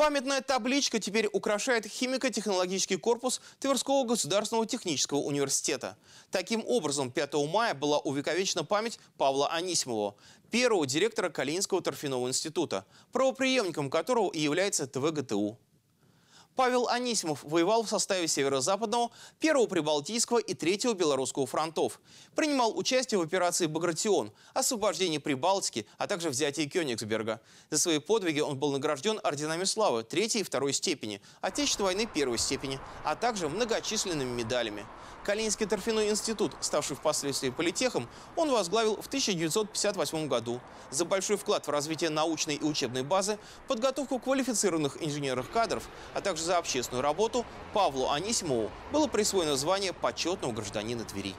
Памятная табличка теперь украшает химико-технологический корпус Тверского государственного технического университета. Таким образом, 5 мая была увековечена память Павла Анисимова, первого директора Калининского торфяного института, правоприемником которого и является ТВГТУ. Павел Анисимов воевал в составе Северо-Западного, Первого Прибалтийского и Третьего Белорусского фронтов. Принимал участие в операции «Багратион», освобождении Прибалтики, а также взятии Кёнигсберга. За свои подвиги он был награжден орденами славы третьей и второй степени, Отечественной войны первой степени, а также многочисленными медалями. Калининский торфяной институт, ставший впоследствии политехом, он возглавил в 1958 году. За большой вклад в развитие научной и учебной базы, подготовку квалифицированных инженерных кадров, а также за общественную работу Павлу Анисимову было присвоено звание почетного гражданина Твери.